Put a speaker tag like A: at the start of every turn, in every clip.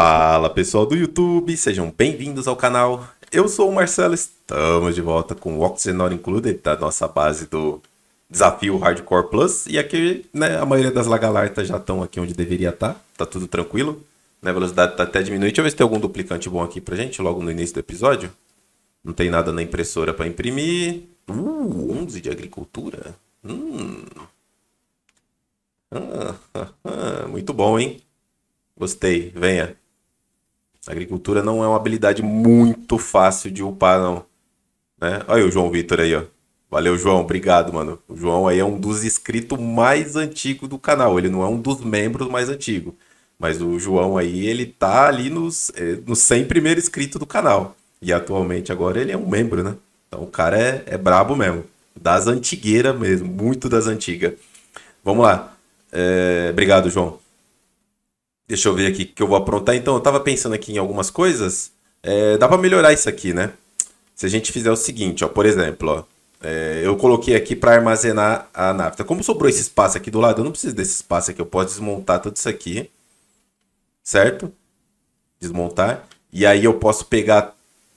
A: Fala pessoal do YouTube, sejam bem-vindos ao canal. Eu sou o Marcelo, estamos de volta com o Oxenor Included da nossa base do Desafio Hardcore Plus. E aqui, né, a maioria das lagalartas já estão aqui onde deveria estar, tá. tá tudo tranquilo. Né, a velocidade tá até diminuindo. Deixa eu ver se tem algum duplicante bom aqui pra gente logo no início do episódio. Não tem nada na impressora para imprimir. Uh, 11 de agricultura. Hum. Ah, ah, ah, muito bom, hein? Gostei, venha. Agricultura não é uma habilidade muito fácil de upar, não. Né? Olha o João Vitor aí, ó. Valeu, João. Obrigado, mano. O João aí é um dos inscritos mais antigos do canal. Ele não é um dos membros mais antigos. Mas o João aí, ele tá ali nos, eh, nos 100 primeiros inscritos do canal. E atualmente agora ele é um membro, né? Então o cara é, é brabo mesmo. Das antigueiras mesmo. Muito das antigas. Vamos lá. É... Obrigado, João. Deixa eu ver aqui o que eu vou aprontar. Então, eu tava pensando aqui em algumas coisas. É, dá para melhorar isso aqui, né? Se a gente fizer o seguinte, ó, por exemplo, ó, é, eu coloquei aqui para armazenar a nafta. Como sobrou esse espaço aqui do lado, eu não preciso desse espaço aqui. Eu posso desmontar tudo isso aqui, certo? Desmontar. E aí eu posso pegar...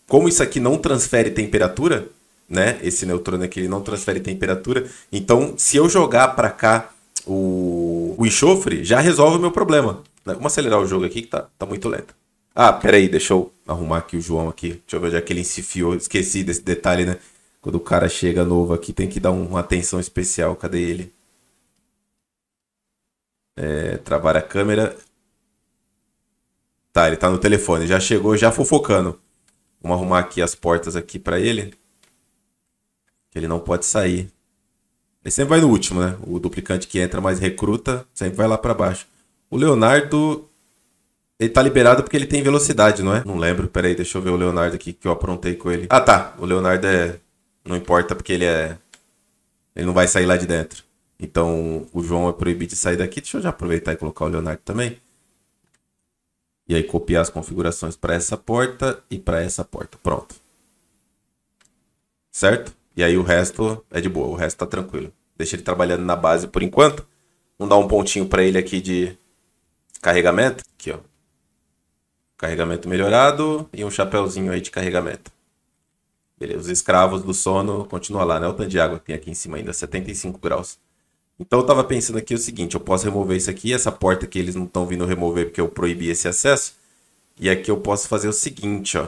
A: Como isso aqui não transfere temperatura, né? Esse neutrônio aqui não transfere temperatura. Então, se eu jogar para cá o, o enxofre, já resolve o meu problema. Vamos acelerar o jogo aqui que tá, tá muito lento. Ah, peraí, deixa eu arrumar aqui o João aqui. Deixa eu ver onde é que ele se enfiou. Esqueci desse detalhe, né? Quando o cara chega novo aqui, tem que dar uma atenção especial. Cadê ele? É, travar a câmera. Tá, ele tá no telefone. Já chegou, já fofocando. Vamos arrumar aqui as portas aqui para ele. Que ele não pode sair. Ele sempre vai no último, né? O duplicante que entra mais recruta sempre vai lá para baixo. O Leonardo. Ele tá liberado porque ele tem velocidade, não é? Não lembro. Pera aí, deixa eu ver o Leonardo aqui que eu aprontei com ele. Ah, tá. O Leonardo é. Não importa porque ele é. Ele não vai sair lá de dentro. Então o João é proibido de sair daqui. Deixa eu já aproveitar e colocar o Leonardo também. E aí copiar as configurações para essa porta e para essa porta. Pronto. Certo? E aí o resto é de boa, o resto tá tranquilo. Deixa ele trabalhando na base por enquanto. Vamos dar um pontinho para ele aqui de carregamento. Aqui, ó. Carregamento melhorado e um chapéuzinho aí de carregamento. Beleza, os escravos do sono continua lá, né? O tanto de água que tem aqui em cima ainda, 75 graus. Então eu estava pensando aqui o seguinte, eu posso remover isso aqui, essa porta que eles não estão vindo remover porque eu proibi esse acesso. E aqui eu posso fazer o seguinte, ó.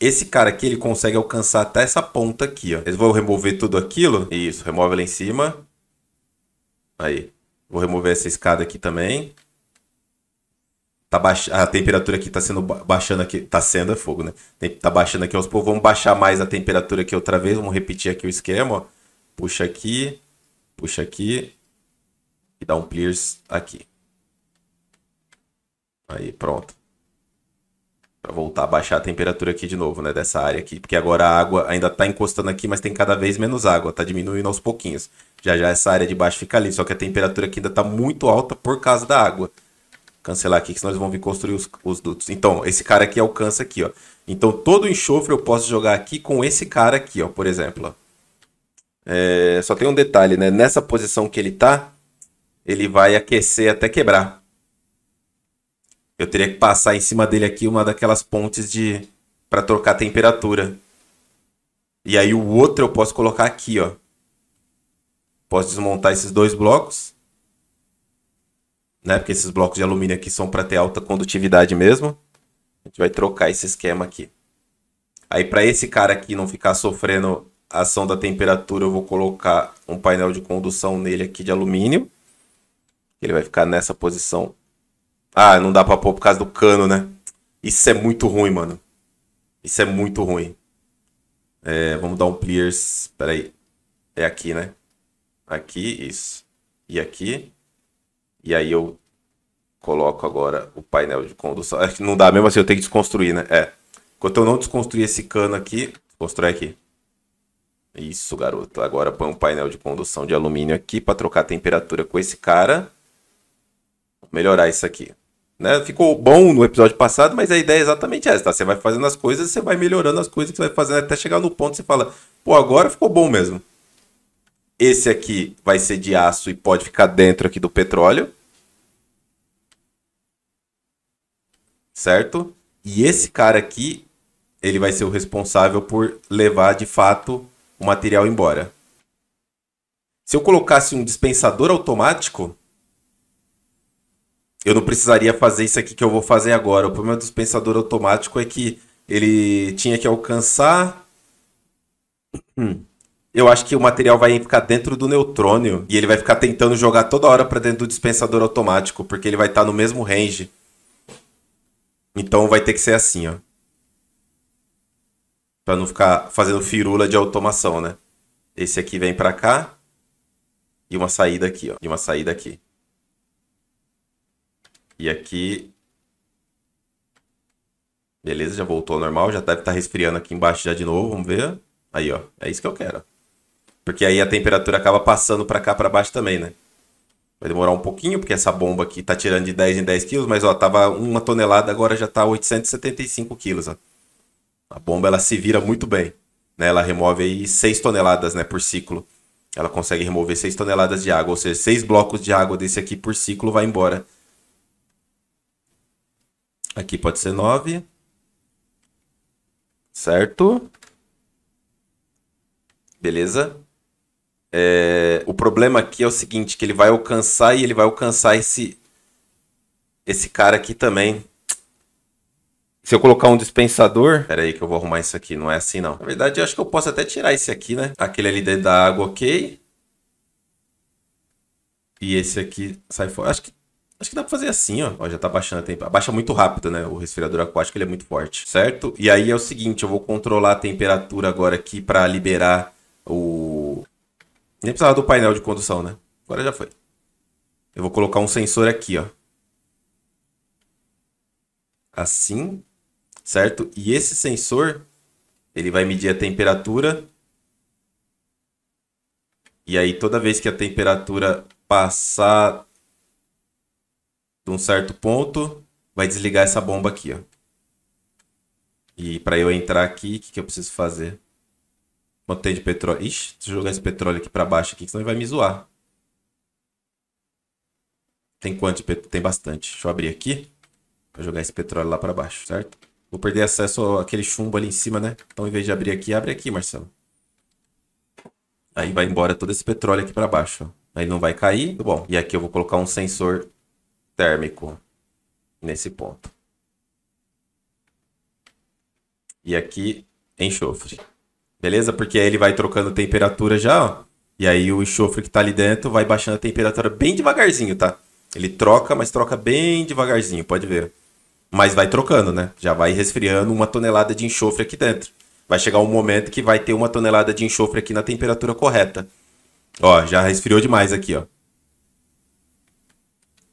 A: Esse cara aqui, ele consegue alcançar até essa ponta aqui, ó. Eles vão remover tudo aquilo. Isso, remove lá em cima. Aí. Vou remover essa escada aqui também tá baix a temperatura aqui tá sendo baixando aqui, tá sendo é fogo, né? tá baixando aqui aos poucos, vamos baixar mais a temperatura aqui outra vez, vamos repetir aqui o esquema, ó. Puxa aqui, puxa aqui e dá um clears aqui. Aí, pronto. Para voltar a baixar a temperatura aqui de novo, né, dessa área aqui, porque agora a água ainda tá encostando aqui, mas tem cada vez menos água, tá diminuindo aos pouquinhos. Já já essa área de baixo fica ali, só que a temperatura aqui ainda tá muito alta por causa da água cancelar aqui, que senão eles vão vir construir os, os dutos. Então, esse cara aqui alcança aqui, ó. Então, todo enxofre eu posso jogar aqui com esse cara aqui, ó, por exemplo. É, só tem um detalhe, né? Nessa posição que ele tá, ele vai aquecer até quebrar. Eu teria que passar em cima dele aqui uma daquelas pontes de para trocar a temperatura. E aí o outro eu posso colocar aqui, ó. Posso desmontar esses dois blocos né? Porque esses blocos de alumínio aqui são para ter alta condutividade mesmo. A gente vai trocar esse esquema aqui. Aí para esse cara aqui não ficar sofrendo a ação da temperatura, eu vou colocar um painel de condução nele aqui de alumínio. Ele vai ficar nessa posição. Ah, não dá para pôr por causa do cano, né? Isso é muito ruim, mano. Isso é muito ruim. É, vamos dar um clear. Espera aí. É aqui, né? Aqui, isso. E aqui. E aí eu coloco agora o painel de condução. Acho é que Não dá mesmo assim, eu tenho que desconstruir, né? É. Enquanto eu não desconstruir esse cano aqui, constrói aqui. Isso, garoto. Agora põe um painel de condução de alumínio aqui para trocar a temperatura com esse cara. Melhorar isso aqui. Né? Ficou bom no episódio passado, mas a ideia é exatamente essa. Tá? Você vai fazendo as coisas, você vai melhorando as coisas que você vai fazendo até chegar no ponto que você fala, pô, agora ficou bom mesmo. Esse aqui vai ser de aço e pode ficar dentro aqui do petróleo. Certo? E esse cara aqui, ele vai ser o responsável por levar de fato o material embora. Se eu colocasse um dispensador automático, eu não precisaria fazer isso aqui que eu vou fazer agora. O problema do dispensador automático é que ele tinha que alcançar. Hum, eu acho que o material vai ficar dentro do neutrônio e ele vai ficar tentando jogar toda hora para dentro do dispensador automático, porque ele vai estar tá no mesmo range. Então vai ter que ser assim, ó. Pra não ficar fazendo firula de automação, né? Esse aqui vem pra cá. E uma saída aqui, ó. E uma saída aqui. E aqui... Beleza, já voltou ao normal. Já deve estar tá resfriando aqui embaixo já de novo. Vamos ver. Aí, ó. É isso que eu quero. Porque aí a temperatura acaba passando para cá para baixo também, né? Vai demorar um pouquinho, porque essa bomba aqui tá tirando de 10 em 10 quilos, mas ó, tava uma tonelada, agora já tá 875 quilos, ó. A bomba ela se vira muito bem, né? Ela remove aí 6 toneladas, né, por ciclo. Ela consegue remover 6 toneladas de água, ou seja, 6 blocos de água desse aqui por ciclo vai embora. Aqui pode ser 9. Certo? Beleza? É, o problema aqui é o seguinte, que ele vai alcançar e ele vai alcançar esse, esse cara aqui também. Se eu colocar um dispensador... Pera aí que eu vou arrumar isso aqui, não é assim não. Na verdade, eu acho que eu posso até tirar esse aqui, né? Aquele ali da água, ok. E esse aqui sai fora. Acho que, acho que dá pra fazer assim, ó. ó já tá baixando a temperatura. Baixa muito rápido, né? O resfriador aquático, ele é muito forte, certo? E aí é o seguinte, eu vou controlar a temperatura agora aqui pra liberar o nem precisava do painel de condução, né? Agora já foi. Eu vou colocar um sensor aqui, ó. Assim, certo? E esse sensor, ele vai medir a temperatura. E aí, toda vez que a temperatura passar de um certo ponto, vai desligar essa bomba aqui, ó. E para eu entrar aqui, o que, que eu preciso fazer? Quanto tem de petróleo? Ixi, deixa eu jogar esse petróleo aqui para baixo aqui, senão ele vai me zoar. Tem quanto de petróleo? Tem bastante. Deixa eu abrir aqui para jogar esse petróleo lá para baixo, certo? Vou perder acesso àquele chumbo ali em cima, né? Então, em vez de abrir aqui, abre aqui, Marcelo. Aí vai embora todo esse petróleo aqui para baixo. Aí não vai cair. Bom, e aqui eu vou colocar um sensor térmico nesse ponto. E aqui, enxofre. Beleza? Porque aí ele vai trocando temperatura já, ó. E aí o enxofre que tá ali dentro vai baixando a temperatura bem devagarzinho, tá? Ele troca, mas troca bem devagarzinho, pode ver. Mas vai trocando, né? Já vai resfriando uma tonelada de enxofre aqui dentro. Vai chegar um momento que vai ter uma tonelada de enxofre aqui na temperatura correta. Ó, já resfriou demais aqui, ó.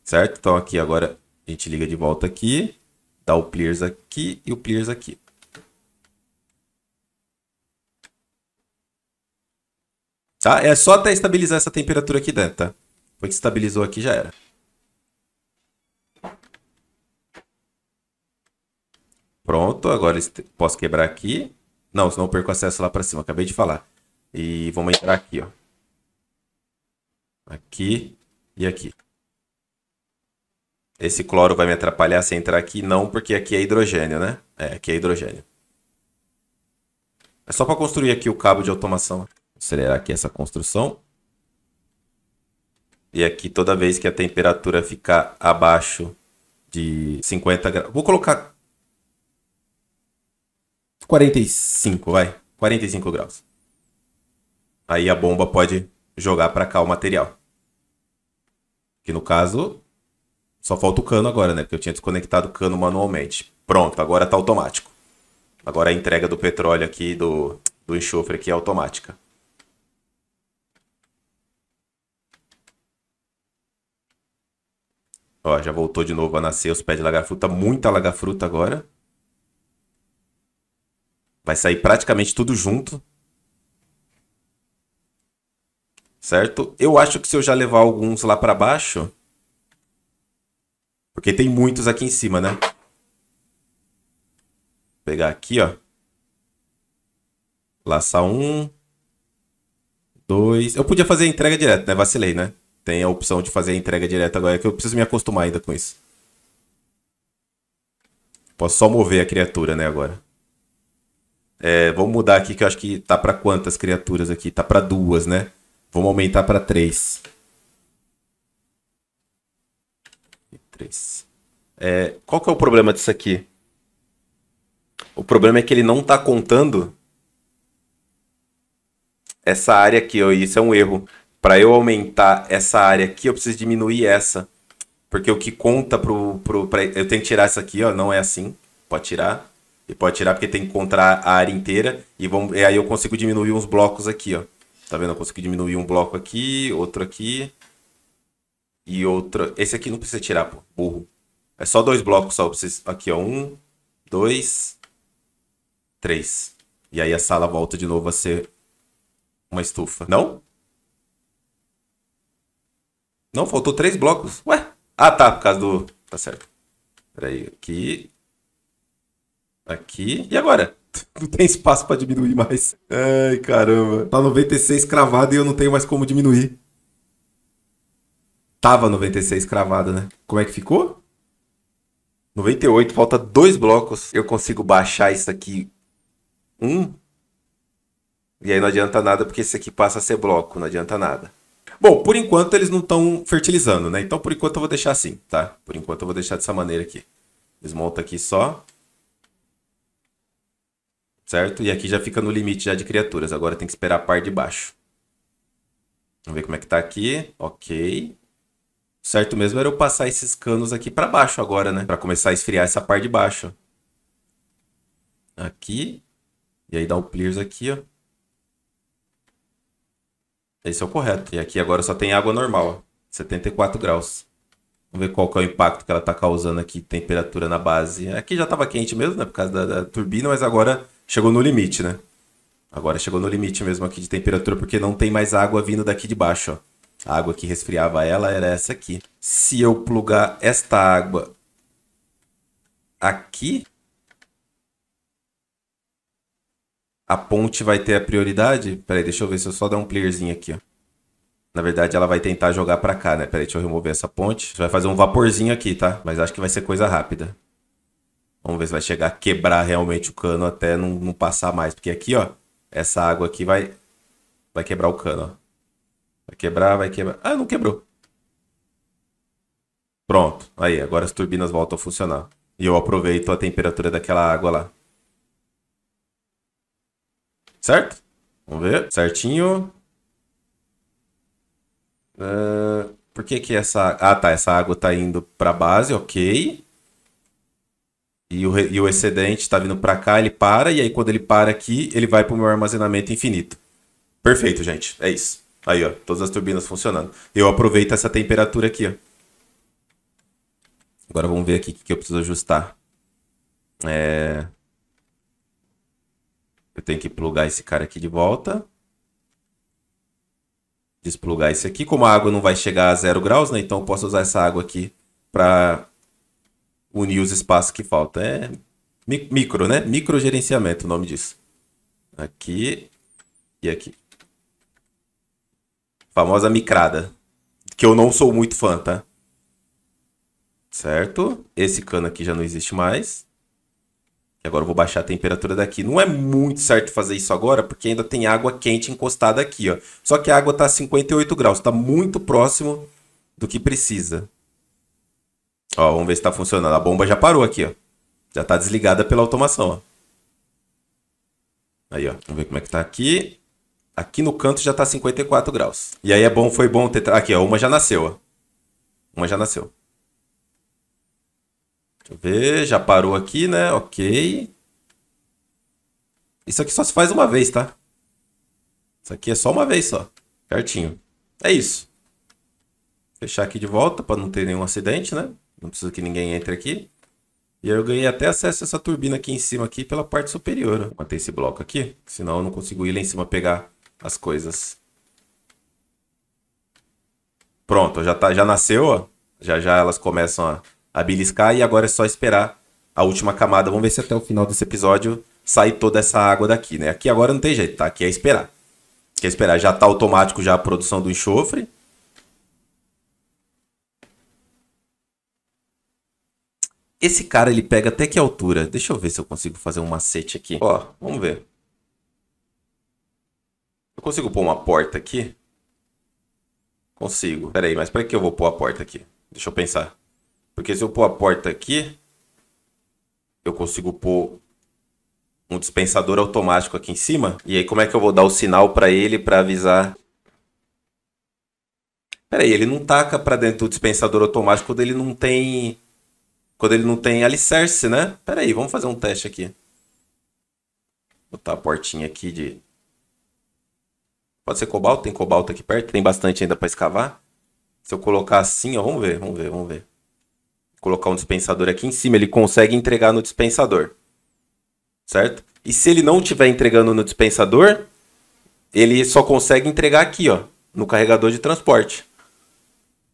A: Certo? Então aqui agora a gente liga de volta aqui, dá o pliers aqui e o pliers aqui. Tá? É só até estabilizar essa temperatura aqui dentro, tá? Foi que estabilizou aqui, já era. Pronto, agora posso quebrar aqui. Não, senão eu perco acesso lá para cima, acabei de falar. E vamos entrar aqui, ó. Aqui e aqui. Esse cloro vai me atrapalhar se entrar aqui? Não, porque aqui é hidrogênio, né? É, aqui é hidrogênio. É só para construir aqui o cabo de automação acelerar aqui essa construção. E aqui toda vez que a temperatura ficar abaixo de 50 graus. Vou colocar 45, vai. 45 graus. Aí a bomba pode jogar para cá o material. Que no caso, só falta o cano agora, né? Porque eu tinha desconectado o cano manualmente. Pronto, agora tá automático. Agora a entrega do petróleo aqui, do, do enxofre aqui é automática. Ó, já voltou de novo a nascer os pés de lagarfruta. Muita lagarfruta agora. Vai sair praticamente tudo junto. Certo? Eu acho que se eu já levar alguns lá para baixo... Porque tem muitos aqui em cima, né? Vou pegar aqui, ó. Laçar um. Dois. Eu podia fazer a entrega direto, né? Vacilei, né? tem a opção de fazer a entrega direta agora, que eu preciso me acostumar ainda com isso. Posso só mover a criatura, né, agora. É, vamos mudar aqui, que eu acho que tá para quantas criaturas aqui? Tá para duas, né? Vamos aumentar para três. Três. É, qual que é o problema disso aqui? O problema é que ele não tá contando essa área aqui, ó, e isso é um erro para eu aumentar essa área aqui, eu preciso diminuir essa. Porque o que conta pro. pro pra, eu tenho que tirar essa aqui, ó. Não é assim. Pode tirar. E pode tirar porque tem que encontrar a área inteira. E, vamos, e aí eu consigo diminuir uns blocos aqui, ó. Tá vendo? Eu consigo diminuir um bloco aqui, outro aqui. E outro. Esse aqui não precisa tirar, pô. Burro. É só dois blocos só. Preciso... Aqui, ó. Um, dois, três. E aí a sala volta de novo a ser uma estufa. Não? Não, faltou três blocos. Ué? Ah, tá, por causa do... Tá certo. Peraí, aqui... Aqui... E agora? Não tem espaço para diminuir mais. Ai, caramba. Tá 96 cravado e eu não tenho mais como diminuir. Tava 96 cravado, né? Como é que ficou? 98, falta dois blocos. Eu consigo baixar isso aqui um. E aí não adianta nada, porque esse aqui passa a ser bloco, não adianta nada. Bom, por enquanto eles não estão fertilizando, né? Então por enquanto eu vou deixar assim, tá? Por enquanto eu vou deixar dessa maneira aqui. Desmonta aqui só. Certo? E aqui já fica no limite já de criaturas. Agora tem que esperar a parte de baixo. Vamos ver como é que tá aqui. Ok. Certo mesmo era eu passar esses canos aqui para baixo agora, né? Para começar a esfriar essa parte de baixo. Aqui. E aí dá um clears aqui, ó. Esse é o correto. E aqui agora só tem água normal, 74 graus. Vamos ver qual que é o impacto que ela está causando aqui, temperatura na base. Aqui já estava quente mesmo, né? Por causa da, da, turbina, mas agora chegou no limite, né? Agora chegou no limite mesmo aqui de temperatura, porque não tem mais água vindo daqui de baixo, ó. A água que resfriava ela era essa aqui. Se eu plugar esta água aqui, a ponte vai ter a prioridade. Peraí, deixa eu ver se eu só dar um playerzinho aqui, ó. Na verdade, ela vai tentar jogar pra cá, né? Peraí, deixa eu remover essa ponte. Vai fazer um vaporzinho aqui, tá? Mas acho que vai ser coisa rápida. Vamos ver se vai chegar a quebrar realmente o cano até não, não passar mais. Porque aqui, ó, essa água aqui vai, vai quebrar o cano, ó. Vai quebrar, vai quebrar. Ah, não quebrou. Pronto. Aí, agora as turbinas voltam a funcionar. E eu aproveito a temperatura daquela água lá. Certo? Vamos ver. Certinho. Uh, por que que essa... Ah, tá. Essa água tá indo pra base, ok. E o, e o excedente tá vindo pra cá, ele para. E aí, quando ele para aqui, ele vai pro meu armazenamento infinito. Perfeito, gente. É isso. Aí, ó. Todas as turbinas funcionando. Eu aproveito essa temperatura aqui, ó. Agora vamos ver aqui o que, que eu preciso ajustar. É... Eu tenho que plugar esse cara aqui de volta. Desplugar esse aqui. Como a água não vai chegar a zero graus, né? Então eu posso usar essa água aqui para unir os espaços que faltam. É micro, né? Micro gerenciamento o nome disso. Aqui e aqui. Famosa micrada. Que eu não sou muito fã, tá? Certo? Esse cano aqui já não existe mais. E Agora eu vou baixar a temperatura daqui. Não é muito certo fazer isso agora, porque ainda tem água quente encostada aqui, ó. Só que a água está a 58 graus, está muito próximo do que precisa. Ó, vamos ver se está funcionando. A bomba já parou aqui, ó. Já está desligada pela automação, ó. Aí, ó. Vamos ver como é que está aqui. Aqui no canto já está 54 graus. E aí é bom, foi bom ter... Aqui, ó. Uma já nasceu, ó. Uma já nasceu. Deixa eu ver, já parou aqui, né? Ok. Isso aqui só se faz uma vez, tá? Isso aqui é só uma vez só. Certinho. É isso. Fechar aqui de volta para não ter nenhum acidente, né? Não precisa que ninguém entre aqui. E aí eu ganhei até acesso a essa turbina aqui em cima aqui pela parte superior. Vou manter esse bloco aqui, senão eu não consigo ir lá em cima pegar as coisas. Pronto, já, tá, já nasceu, ó. Já já elas começam a a beliscar e agora é só esperar a última camada. Vamos ver se até o final desse episódio sai toda essa água daqui, né? Aqui agora não tem jeito, tá? Aqui é esperar. Quer é esperar, já tá automático já a produção do enxofre. Esse cara, ele pega até que altura? Deixa eu ver se eu consigo fazer um macete aqui. Ó, vamos ver. Eu consigo pôr uma porta aqui? Consigo. Pera aí, mas para que eu vou pôr a porta aqui? Deixa eu pensar. Porque se eu pôr a porta aqui, eu consigo pôr um dispensador automático aqui em cima. E aí como é que eu vou dar o sinal para ele para avisar? Pera aí, ele não taca para dentro do dispensador automático quando ele não tem quando ele não tem alicerce, né? Pera aí, vamos fazer um teste aqui. Botar a portinha aqui de Pode ser cobalto, tem cobalto aqui perto, tem bastante ainda para escavar. Se eu colocar assim, ó, vamos ver, vamos ver, vamos ver colocar um dispensador aqui em cima, ele consegue entregar no dispensador. Certo? E se ele não estiver entregando no dispensador, ele só consegue entregar aqui, ó, no carregador de transporte.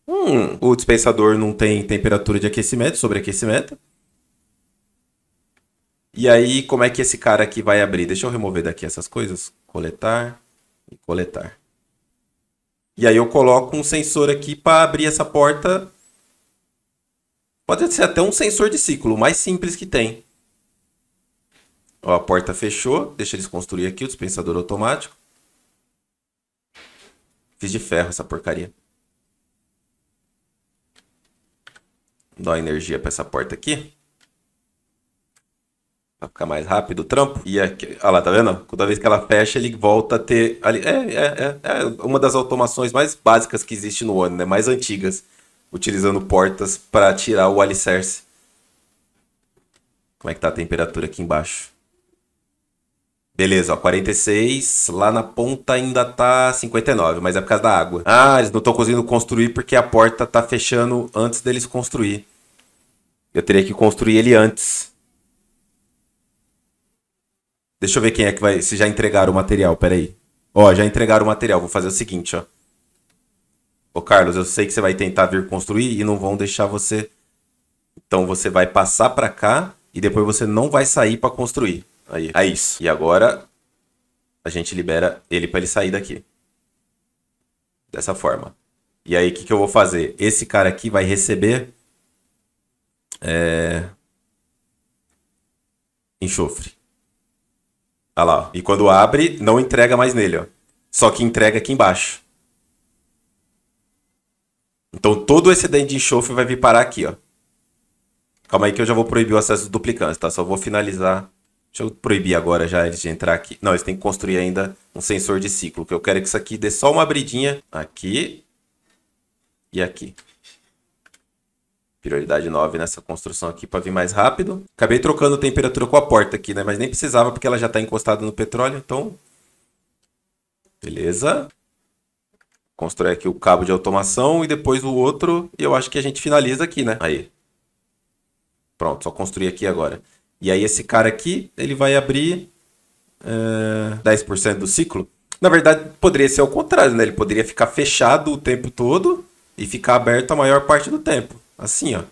A: Hum, o dispensador não tem temperatura de aquecimento, sobreaquecimento. E aí, como é que esse cara aqui vai abrir? Deixa eu remover daqui essas coisas. Coletar e coletar. E aí eu coloco um sensor aqui para abrir essa porta Pode ser até um sensor de ciclo, mais simples que tem. Ó, a porta fechou. Deixa eles construir aqui o dispensador automático. Fiz de ferro essa porcaria. Dá energia para essa porta aqui. Pra ficar mais rápido o trampo. E aqui, olha lá, tá vendo? Toda vez que ela fecha, ele volta a ter... Ali, é, é, é, é uma das automações mais básicas que existe no ONU, né? Mais antigas utilizando portas para tirar o alicerce. Como é que tá a temperatura aqui embaixo? Beleza, ó, 46. Lá na ponta ainda tá 59, mas é por causa da água. Ah, eles não estão conseguindo construir porque a porta tá fechando antes deles construir. Eu teria que construir ele antes. Deixa eu ver quem é que vai. Se já entregaram o material, peraí. Ó, já entregaram o material. Vou fazer o seguinte, ó. Ô Carlos, eu sei que você vai tentar vir construir e não vão deixar você. Então você vai passar para cá e depois você não vai sair para construir. Aí, é isso. E agora a gente libera ele para ele sair daqui. Dessa forma. E aí o que, que eu vou fazer? Esse cara aqui vai receber é... enxofre. Olha lá. E quando abre, não entrega mais nele. Ó. Só que entrega aqui embaixo. Então todo o excedente de enxofre vai vir parar aqui, ó. Calma aí que eu já vou proibir o acesso dos duplicantes, tá? Só vou finalizar. Deixa eu proibir agora já eles de entrar aqui. Não, eles têm que construir ainda um sensor de ciclo, que eu quero que isso aqui dê só uma abridinha aqui e aqui. Prioridade 9 nessa construção aqui para vir mais rápido. Acabei trocando a temperatura com a porta aqui, né? Mas nem precisava porque ela já está encostada no petróleo, então... Beleza constrói aqui o cabo de automação e depois o outro. E eu acho que a gente finaliza aqui, né? Aí. Pronto, só construir aqui agora. E aí esse cara aqui, ele vai abrir uh, eh, 10% do ciclo. Na verdade, poderia ser ao contrário, né? Ele poderia ficar fechado o tempo todo e ficar aberto a maior parte do tempo. Assim, ó.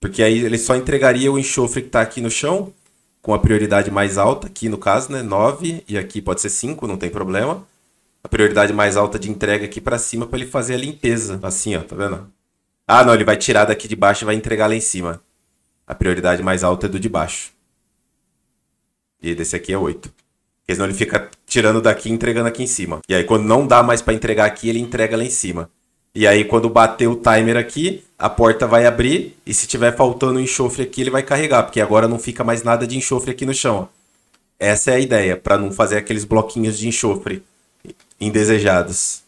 A: Porque aí ele só entregaria o enxofre que está aqui no chão, com a prioridade mais alta, aqui no caso, né? 9, e aqui pode ser 5, não tem problema a prioridade mais alta de entrega aqui para cima para ele fazer a limpeza. Assim, ó, tá vendo? Ah, não, ele vai tirar daqui de baixo e vai entregar lá em cima. A prioridade mais alta é do de baixo. E desse aqui é 8. Porque senão ele fica tirando daqui e entregando aqui em cima. E aí quando não dá mais para entregar aqui, ele entrega lá em cima. E aí quando bater o timer aqui, a porta vai abrir e se tiver faltando enxofre aqui, ele vai carregar, porque agora não fica mais nada de enxofre aqui no chão. Essa é a ideia, para não fazer aqueles bloquinhos de enxofre indesejadas.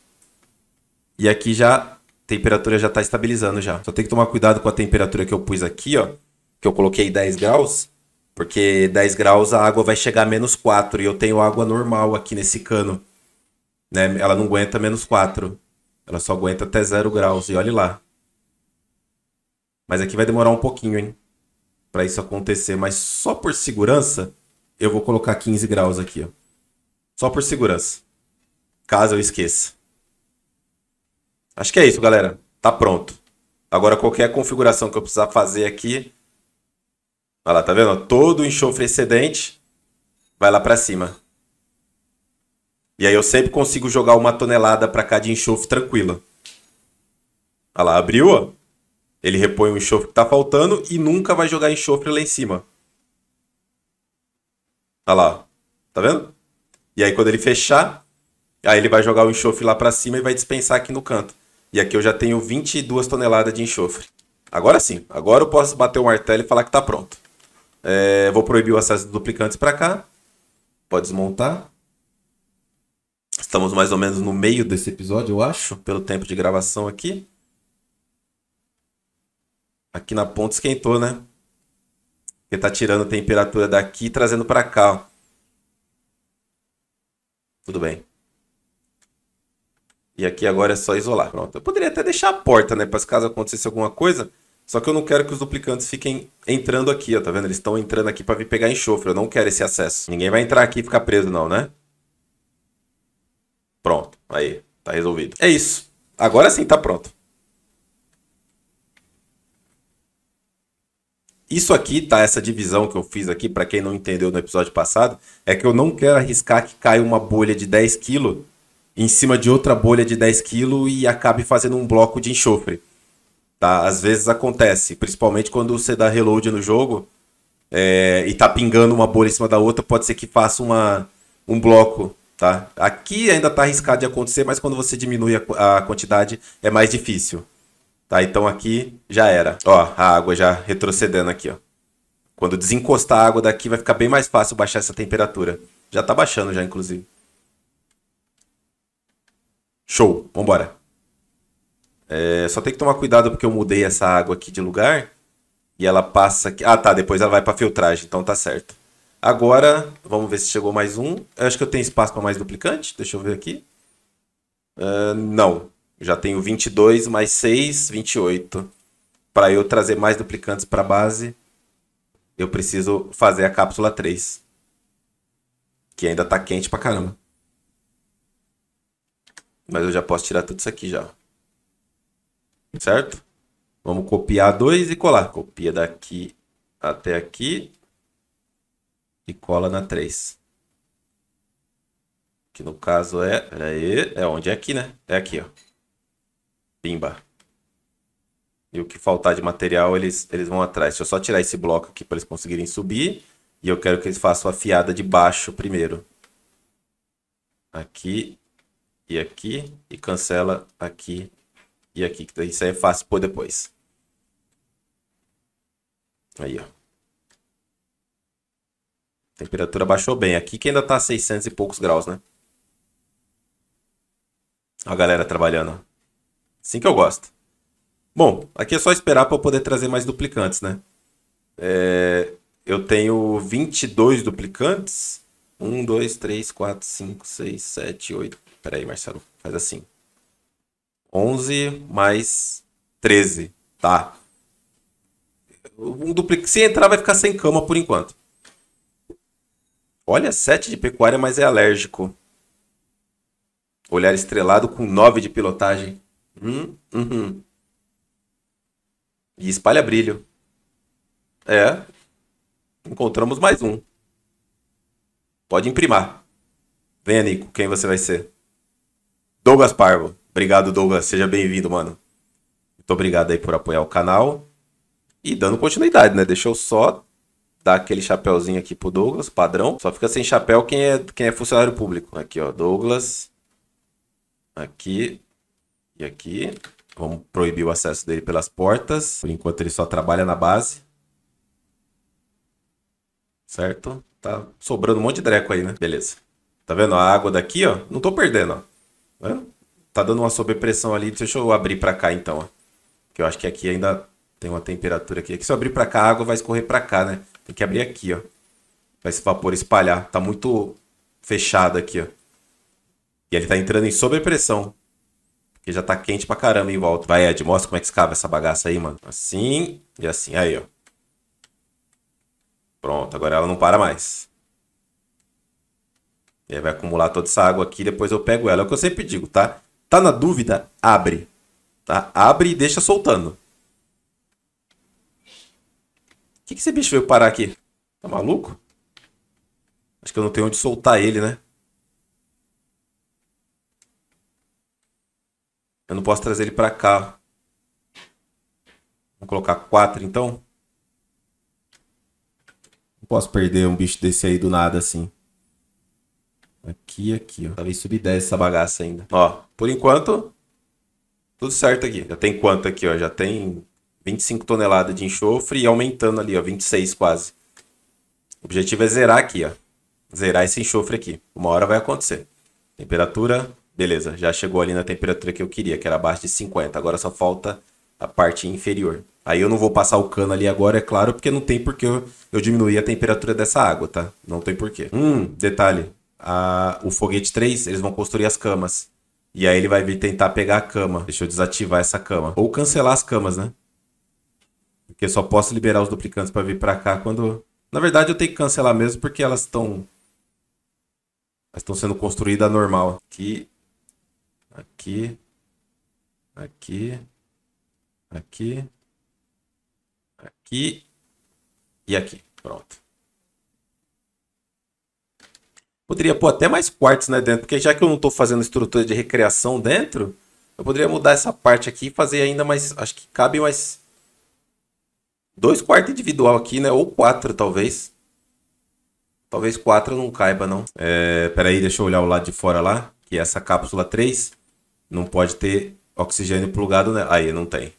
A: E aqui já a temperatura já está estabilizando já. Só tem que tomar cuidado com a temperatura que eu pus aqui, ó, que eu coloquei 10 graus, porque 10 graus a água vai chegar a menos 4 e eu tenho água normal aqui nesse cano. Né? Ela não aguenta menos 4. Ela só aguenta até 0 graus e olhe lá. Mas aqui vai demorar um pouquinho, hein? Para isso acontecer, mas só por segurança eu vou colocar 15 graus aqui, ó. Só por segurança caso eu esqueça. Acho que é isso, galera. Tá pronto. Agora qualquer configuração que eu precisar fazer aqui, vai lá, tá vendo? Todo enxofre excedente vai lá para cima. E aí eu sempre consigo jogar uma tonelada para cá de enxofre tranquila. Olha lá, abriu, ó. Ele repõe o enxofre que tá faltando e nunca vai jogar enxofre lá em cima. Olha lá, tá vendo? E aí quando ele fechar, Aí ele vai jogar o enxofre lá para cima e vai dispensar aqui no canto. E aqui eu já tenho 22 toneladas de enxofre. Agora sim, agora eu posso bater o martelo e falar que está pronto. É, vou proibir o acesso dos duplicantes para cá. Pode desmontar. Estamos mais ou menos no meio desse episódio, eu acho, pelo tempo de gravação aqui. Aqui na ponta esquentou, né? Porque tá tirando a temperatura daqui e trazendo para cá. Ó. Tudo bem. E aqui agora é só isolar. Pronto. Eu poderia até deixar a porta, né? Para caso acontecesse alguma coisa. Só que eu não quero que os duplicantes fiquem entrando aqui, ó. Tá vendo? Eles estão entrando aqui para vir pegar enxofre. Eu não quero esse acesso. Ninguém vai entrar aqui e ficar preso, não, né? Pronto. Aí. Tá resolvido. É isso. Agora sim tá pronto. Isso aqui, tá? Essa divisão que eu fiz aqui, para quem não entendeu no episódio passado, é que eu não quero arriscar que caia uma bolha de 10 quilos em cima de outra bolha de 10 kg e acabe fazendo um bloco de enxofre. Tá? Às vezes acontece, principalmente quando você dá reload no jogo é, e tá pingando uma bolha em cima da outra, pode ser que faça uma, um bloco. Tá? Aqui ainda tá arriscado de acontecer, mas quando você diminui a, a quantidade é mais difícil. Tá, então aqui já era. Ó, a água já retrocedendo aqui, ó. Quando desencostar a água daqui vai ficar bem mais fácil baixar essa temperatura. Já tá baixando já, inclusive. Show, vambora. É, só tem que tomar cuidado porque eu mudei essa água aqui de lugar e ela passa aqui. Ah, tá, depois ela vai para filtragem, então tá certo. Agora, vamos ver se chegou mais um. Eu acho que eu tenho espaço para mais duplicante, deixa eu ver aqui. Uh, não, já tenho 22 mais 6, 28. Para eu trazer mais duplicantes para a base, eu preciso fazer a cápsula 3. Que ainda está quente pra caramba. Mas eu já posso tirar tudo isso aqui já. Certo? Vamos copiar dois e colar. Copia daqui até aqui. E cola na 3. Que no caso é... Peraí, é onde? É aqui, né? É aqui, ó. Pimba. E o que faltar de material, eles, eles vão atrás. Deixa eu só tirar esse bloco aqui para eles conseguirem subir. E eu quero que eles façam a fiada de baixo primeiro. Aqui e aqui, e cancela aqui e aqui. Isso aí é fácil pôr depois. Aí, ó. temperatura baixou bem. Aqui que ainda tá 600 e poucos graus, né? Ó a galera trabalhando. Assim que eu gosto. Bom, aqui é só esperar para eu poder trazer mais duplicantes, né? É... eu tenho 22 duplicantes. 1, 2, 3, 4, 5, 6, 7, 8, Pera aí, Marcelo. Faz assim. 11 mais 13. Tá. Um duplicate. Se entrar, vai ficar sem cama por enquanto. Olha, 7 de pecuária, mas é alérgico. Olhar estrelado com 9 de pilotagem. Hum, uhum. E espalha brilho. É. Encontramos mais um. Pode imprimar. Venha, Nico, quem você vai ser? Douglas Parvo. Obrigado, Douglas. Seja bem-vindo, mano. Muito obrigado aí por apoiar o canal. E dando continuidade, né? Deixa eu só dar aquele chapéuzinho aqui pro Douglas, padrão. Só fica sem chapéu quem é, quem é funcionário público. Aqui, ó, Douglas. Aqui. E aqui. Vamos proibir o acesso dele pelas portas. Por enquanto ele só trabalha na base. Certo? Tá sobrando um monte de dreco aí, né? Beleza. Tá vendo? A água daqui, ó. Não tô perdendo, ó. Tá dando uma sobrepressão ali. Deixa eu abrir para cá então, Que eu acho que aqui ainda tem uma temperatura aqui. aqui é se eu abrir para cá, a água vai escorrer para cá, né? Tem que abrir aqui, ó. Pra esse vapor espalhar. Tá muito fechado aqui, ó. E ele tá entrando em sobrepressão. Porque já tá quente pra caramba em volta. Vai, Ed, mostra como é que escava essa bagaça aí, mano. Assim e assim. Aí, ó. Pronto, agora ela não para mais. E aí vai acumular toda essa água aqui, depois eu pego ela. É o que eu sempre digo, tá? Tá na dúvida? Abre. Tá? Abre e deixa soltando. O que, que esse bicho veio parar aqui? Tá maluco? Acho que eu não tenho onde soltar ele, né? Eu não posso trazer ele pra cá. Vou colocar quatro então. Não posso perder um bicho desse aí do nada assim. Aqui, aqui, ó. Talvez sub 10 essa bagaça ainda. Ó, por enquanto, tudo certo aqui. Já tem quanto aqui, ó? Já tem 25 toneladas de enxofre e aumentando ali, ó, 26 quase. O objetivo é zerar aqui, ó. Zerar esse enxofre aqui. Uma hora vai acontecer. Temperatura, beleza. Já chegou ali na temperatura que eu queria, que era abaixo de 50. Agora só falta a parte inferior. Aí eu não vou passar o cano ali agora, é claro, porque não tem porque eu, eu diminuir a temperatura dessa água, tá? Não tem porquê. Hum, detalhe a, o foguete 3, eles vão construir as camas. E aí ele vai vir tentar pegar a cama. Deixa eu desativar essa cama. Ou cancelar as camas, né? Porque só posso liberar os duplicantes para vir para cá quando... Na verdade, eu tenho que cancelar mesmo porque elas estão... Elas estão sendo construídas normal. Aqui. Aqui. Aqui. Aqui. Aqui. E aqui. Pronto. Poderia pôr até mais quartos né, dentro, porque já que eu não estou fazendo estrutura de recreação dentro, eu poderia mudar essa parte aqui e fazer ainda mais. Acho que cabe mais. Dois quartos individual aqui, né? Ou quatro, talvez. Talvez quatro não caiba, não. É, peraí, deixa eu olhar o lado de fora lá. Que essa cápsula 3 não pode ter oxigênio plugado né Aí, não tem.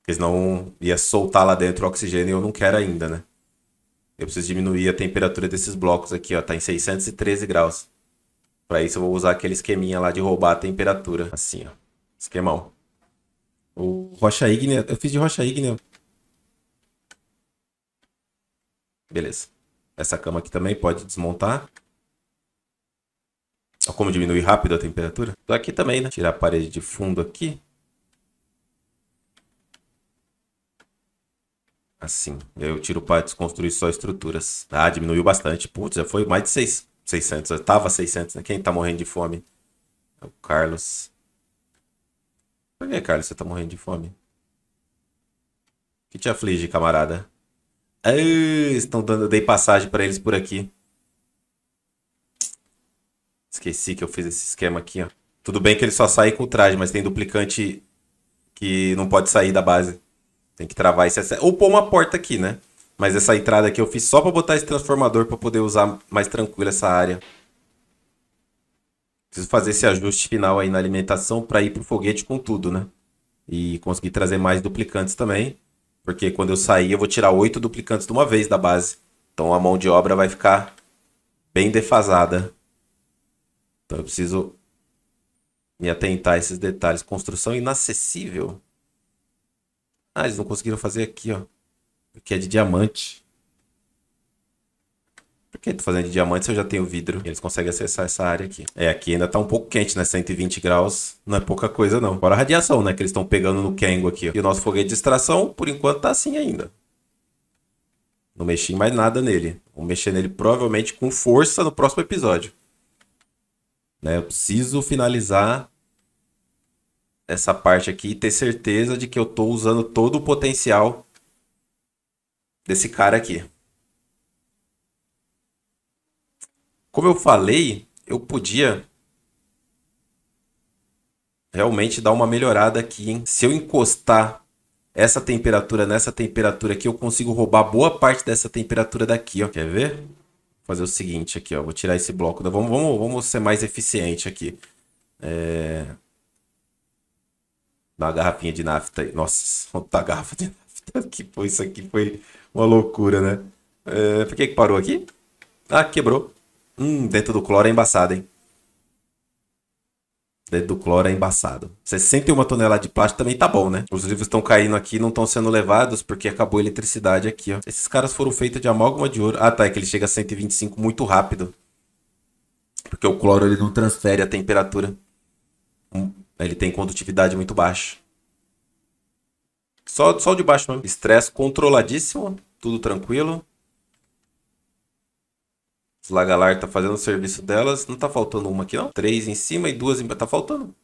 A: Porque senão ia soltar lá dentro o oxigênio e eu não quero ainda, né? Eu preciso diminuir a temperatura desses blocos aqui, ó. Tá em 613 graus. Para isso eu vou usar aquele esqueminha lá de roubar a temperatura. Assim, ó. Esquemão. O rocha ígnea... Eu fiz de rocha ígnea. Beleza. Essa cama aqui também pode desmontar. Olha como diminuir rápido a temperatura. Tô aqui também, né? Tirar a parede de fundo aqui. Assim, eu tiro para desconstruir só estruturas. Ah, diminuiu bastante. Putz, já foi mais de 6, 600. Eu tava 600, né? Quem tá morrendo de fome? É o Carlos. Por que, Carlos, você tá morrendo de fome? O que te aflige, camarada? É, estão dando, eu dei passagem para eles por aqui. Esqueci que eu fiz esse esquema aqui, ó. Tudo bem que ele só sai com o traje, mas tem duplicante que não pode sair da base. Tem que travar esse acesso. Ou pôr uma porta aqui, né? Mas essa entrada aqui eu fiz só para botar esse transformador para poder usar mais tranquilo essa área. Preciso fazer esse ajuste final aí na alimentação para ir pro foguete com tudo, né? E conseguir trazer mais duplicantes também. Porque quando eu sair eu vou tirar oito duplicantes de uma vez da base. Então a mão de obra vai ficar bem defasada. Então eu preciso me atentar a esses detalhes. Construção inacessível. Ah, eles não conseguiram fazer aqui, ó. Porque é de diamante. Por que tô fazendo de diamante se eu já tenho vidro? Eles conseguem acessar essa área aqui. É, aqui ainda tá um pouco quente, né? 120 graus. Não é pouca coisa, não. Fora a radiação, né? Que eles estão pegando no Kengo aqui. Ó. E o nosso foguete de extração, por enquanto, tá assim ainda. Não mexi mais nada nele. Vou mexer nele provavelmente com força no próximo episódio. Né? Eu preciso finalizar essa parte aqui e ter certeza de que eu estou usando todo o potencial desse cara aqui. Como eu falei, eu podia realmente dar uma melhorada aqui, hein? Se eu encostar essa temperatura nessa temperatura aqui, eu consigo roubar boa parte dessa temperatura daqui, ó. Quer ver? Vou fazer o seguinte aqui, ó. Vou tirar esse bloco. Vamos, vamos, vamos ser mais eficiente aqui. É na garrafinha de nafta. Nossa, quanta garrafa de nafta. Que foi isso aqui? Foi uma loucura, né? É, por que, que parou aqui? Ah, quebrou. Hum, dentro do cloro é embaçado, hein? Dentro do cloro é embaçado. 61 toneladas de plástico também tá bom, né? Os livros estão caindo aqui, não estão sendo levados porque acabou a eletricidade aqui, ó. Esses caras foram feitos de amálgama de ouro. Ah, tá, é que ele chega a 125 muito rápido. Porque o cloro ele não transfere a temperatura. Hum. Né? Ele tem condutividade muito baixa. Só, só o de baixo mesmo. Estresse controladíssimo, tudo tranquilo. lagalar tá fazendo o serviço delas. Não tá faltando uma aqui, não? Três em cima e duas em... Tá faltando.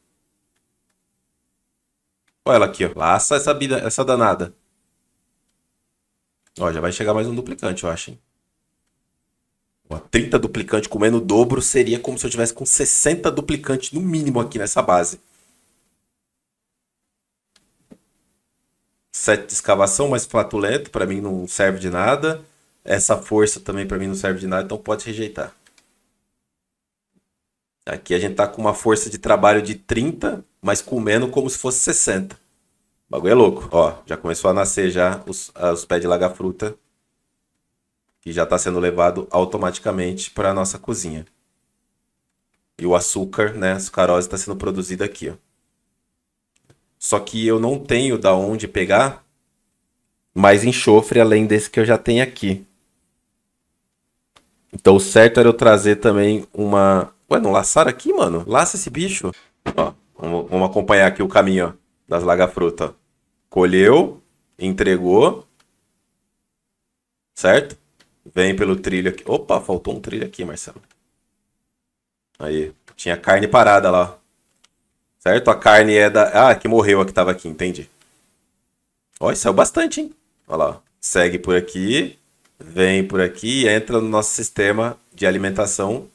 A: Olha ela aqui, ó. Laça essa, essa danada. Ó, já vai chegar mais um duplicante, eu acho, hein? Ó, 30 duplicante comendo o dobro seria como se eu tivesse com 60 duplicantes no mínimo aqui nessa base. set de escavação mais flatulento, para mim não serve de nada. Essa força também para mim não serve de nada, então pode rejeitar. Aqui a gente tá com uma força de trabalho de 30, mas comendo como se fosse 60. O bagulho é louco. Ó, já começou a nascer já os, ah, os pés de laga-fruta, que já está sendo levado automaticamente para nossa cozinha. E o açúcar, né, a sucarose está sendo produzida aqui, ó. Só que eu não tenho da onde pegar mais enxofre além desse que eu já tenho aqui. Então o certo era eu trazer também uma... Ué, não laçaram aqui, mano? Laça esse bicho. Ó, vamos, vamos acompanhar aqui o caminho ó, das lagafruta. Colheu, entregou. Certo? Vem pelo trilho aqui. Opa, faltou um trilho aqui, Marcelo. Aí, tinha carne parada lá. Certo? A carne é da. Ah, que morreu a que tava aqui, entendi. é o bastante, hein? Olha lá. Segue por aqui, vem por aqui e entra no nosso sistema de alimentação,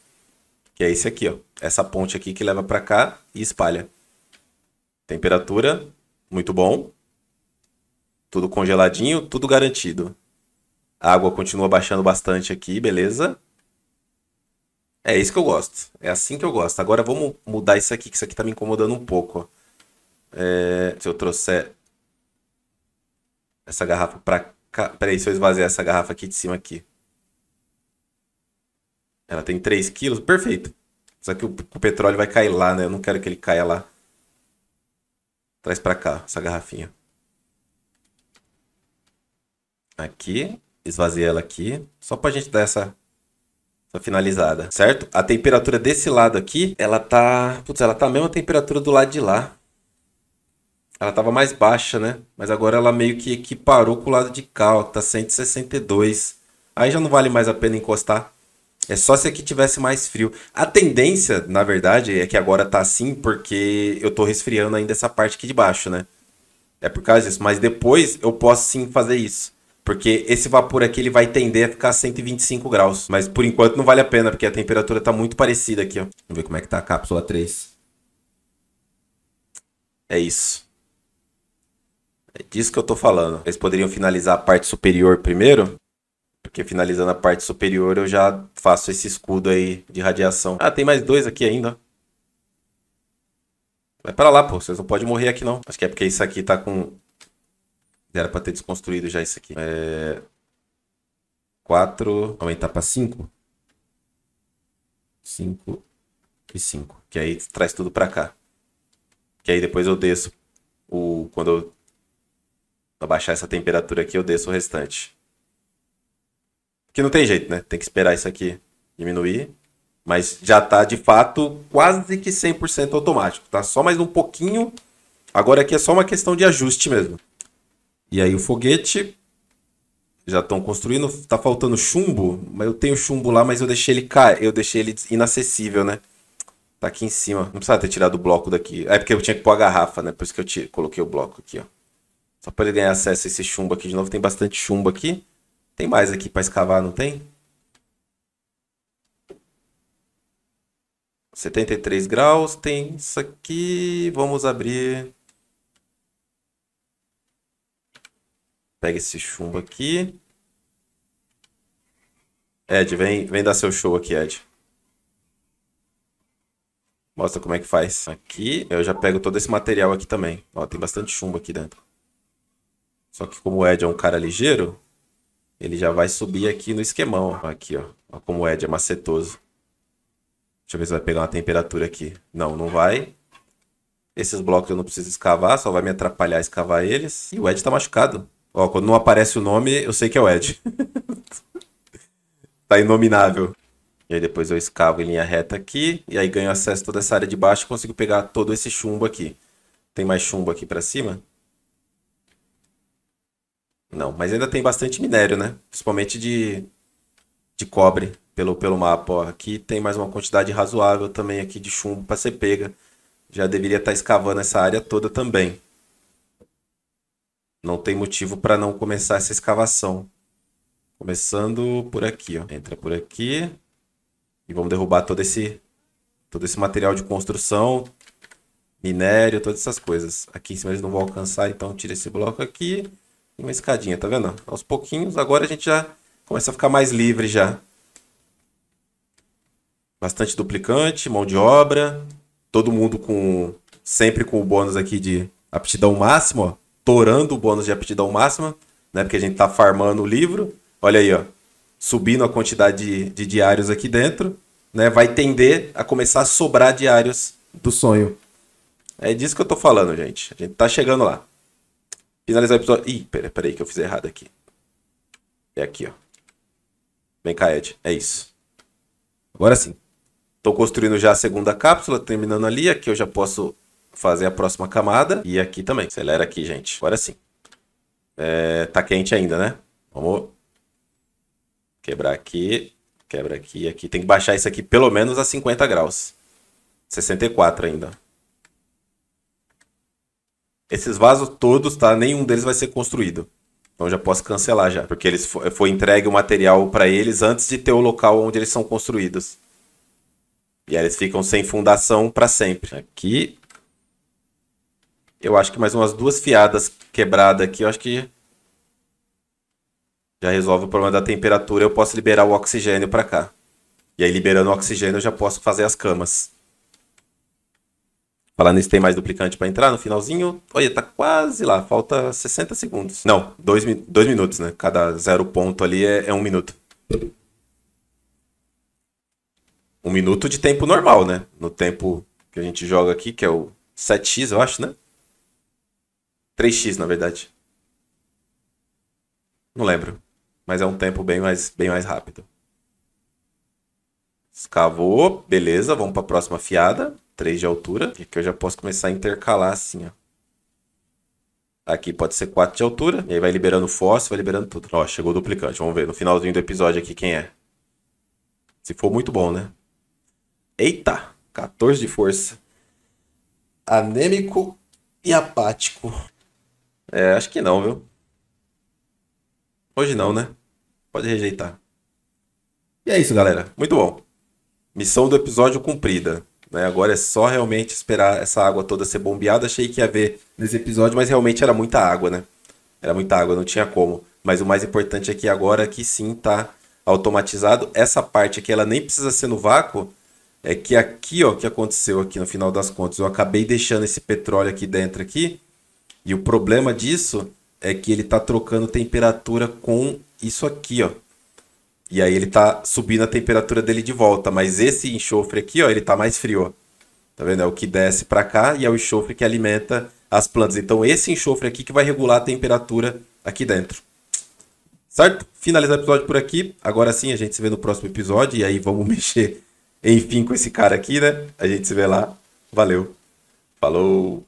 A: que é esse aqui, ó. Essa ponte aqui que leva para cá e espalha. Temperatura, muito bom. Tudo congeladinho, tudo garantido. A água continua baixando bastante aqui, beleza? É isso que eu gosto. É assim que eu gosto. Agora vamos mudar isso aqui, que isso aqui tá me incomodando um pouco. É, se eu trouxer essa garrafa pra cá. Peraí, se eu esvaziar essa garrafa aqui de cima aqui. Ela tem 3 quilos. Perfeito. Só que o, o, petróleo vai cair lá, né? Eu não quero que ele caia lá. Traz pra cá essa garrafinha. Aqui. Esvazia ela aqui. Só pra gente dar essa Tá finalizada, certo? A temperatura desse lado aqui, ela tá... Putz, ela tá a mesma temperatura do lado de lá. Ela tava mais baixa, né? Mas agora ela meio que equiparou com o lado de cá, ó, tá 162. Aí já não vale mais a pena encostar. É só se aqui tivesse mais frio. A tendência, na verdade, é que agora tá assim porque eu tô resfriando ainda essa parte aqui de baixo, né? É por causa disso. Mas depois eu posso sim fazer isso. Porque esse vapor aqui ele vai tender a ficar a 125 graus. Mas por enquanto não vale a pena, porque a temperatura está muito parecida aqui, ó. Vamos ver como é que tá a cápsula 3. É isso. É disso que eu estou falando. Eles poderiam finalizar a parte superior primeiro. Porque finalizando a parte superior eu já faço esse escudo aí de radiação. Ah, tem mais dois aqui ainda. Vai para lá, pô. Vocês não podem morrer aqui não. Acho que é porque isso aqui está com era pra ter desconstruído já isso aqui. É... 4, aumentar pra 5. 5 e 5. Que aí traz tudo pra cá. Que aí depois eu desço. O... Quando eu abaixar essa temperatura aqui, eu desço o restante. Que não tem jeito, né? Tem que esperar isso aqui diminuir. Mas já tá de fato quase que 100% automático. Tá só mais um pouquinho. Agora aqui é só uma questão de ajuste mesmo. E aí o foguete já estão construindo, tá faltando chumbo, mas eu tenho chumbo lá, mas eu deixei ele cair, eu deixei ele inacessível, né? Tá aqui em cima. Não precisava ter tirado o bloco daqui. É porque eu tinha que pôr a garrafa, né? Por isso que eu tiro, coloquei o bloco aqui, ó. Só para ele ganhar acesso a esse chumbo aqui de novo. Tem bastante chumbo aqui. Tem mais aqui para escavar, não tem? 73 graus, tem isso aqui. Vamos abrir Pega esse chumbo aqui. Ed, vem, vem dar seu show aqui, Ed. Mostra como é que faz. Aqui, eu já pego todo esse material aqui também. Ó, tem bastante chumbo aqui dentro. Só que como o Ed é um cara ligeiro, ele já vai subir aqui no esquemão. Ó. Aqui, ó. ó como o Ed é macetoso. Deixa eu ver se vai pegar uma temperatura aqui. Não, não vai. Esses blocos eu não preciso escavar, só vai me atrapalhar escavar eles. E o Ed tá machucado. Ó, quando não aparece o nome, eu sei que é o Ed. tá inominável. E aí depois eu escavo em linha reta aqui, e aí ganho acesso a toda essa área de baixo e consigo pegar todo esse chumbo aqui. Tem mais chumbo aqui pra cima? Não, mas ainda tem bastante minério, né? Principalmente de, de cobre pelo, pelo mapa. Ó, aqui tem mais uma quantidade razoável também aqui de chumbo para ser pega. Já deveria estar tá escavando essa área toda também não tem motivo para não começar essa escavação. Começando por aqui, ó. Entra por aqui. E vamos derrubar todo esse, todo esse material de construção, minério, todas essas coisas. Aqui em cima eles não vão alcançar, então tira esse bloco aqui. E uma escadinha, tá vendo? Aos pouquinhos, agora a gente já começa a ficar mais livre já. Bastante duplicante, mão de obra. Todo mundo com sempre com o bônus aqui de aptidão máximo, ó torando o bônus de aptidão máxima, né? Porque a gente tá farmando o livro. Olha aí, ó. Subindo a quantidade de, de diários aqui dentro, né? Vai tender a começar a sobrar diários do sonho. É disso que eu tô falando, gente. A gente tá chegando lá. Finalizar o episódio. Ih, peraí, peraí que eu fiz errado aqui. É aqui, ó. Vem cá, Ed. É isso. Agora sim. Estou construindo já a segunda cápsula, terminando ali. Aqui eu já posso fazer a próxima camada. E aqui também. Acelera aqui, gente. Agora sim. É, tá quente ainda, né? Vamos quebrar aqui. Quebra aqui e aqui. Tem que baixar isso aqui pelo menos a 50 graus. 64 ainda. Esses vasos todos, tá? Nenhum deles vai ser construído. Então já posso cancelar já. Porque eles foi entregue o material para eles antes de ter o local onde eles são construídos. E aí eles ficam sem fundação para sempre. Aqui, eu acho que mais umas duas fiadas quebradas aqui, eu acho que já resolve o problema da temperatura. Eu posso liberar o oxigênio para cá. E aí, liberando o oxigênio, eu já posso fazer as camas. Falando nisso, tem mais duplicante para entrar no finalzinho. Olha, tá quase lá. Falta 60 segundos. Não, dois, dois minutos, né? Cada zero ponto ali é, é um minuto. Um minuto de tempo normal, né? No tempo que a gente joga aqui, que é o 7x, eu acho, né? 3x, na verdade. Não lembro. Mas é um tempo bem mais, bem mais rápido. Escavou, beleza, vamos para a próxima fiada. 3 de altura. É e aqui eu já posso começar a intercalar assim, ó. Aqui pode ser 4 de altura. E aí vai liberando fósforo, vai liberando tudo. Ó, chegou o duplicante. Vamos ver no finalzinho do episódio aqui quem é. Se for muito bom, né? Eita! 14 de força. Anêmico e apático. É, acho que não, viu? Hoje não, né? Pode rejeitar. E é isso, galera. Muito bom. Missão do episódio cumprida. Né? Agora é só realmente esperar essa água toda ser bombeada. Achei que ia ver nesse episódio, mas realmente era muita água, né? Era muita água, não tinha como. Mas o mais importante aqui agora é que sim, tá automatizado. Essa parte aqui, ela nem precisa ser no vácuo. É que aqui, ó, o que aconteceu aqui no final das contas, eu acabei deixando esse petróleo aqui dentro aqui e o problema disso é que ele está trocando temperatura com isso aqui, ó. E aí ele está subindo a temperatura dele de volta, mas esse enxofre aqui, ó, ele está mais frio, ó. Tá vendo? É o que desce para cá e é o enxofre que alimenta as plantas. Então esse enxofre aqui que vai regular a temperatura aqui dentro. Certo? Finalizar o episódio por aqui. Agora sim, a gente se vê no próximo episódio e aí vamos mexer enfim com esse cara aqui, né? A gente se vê lá. Valeu. Falou.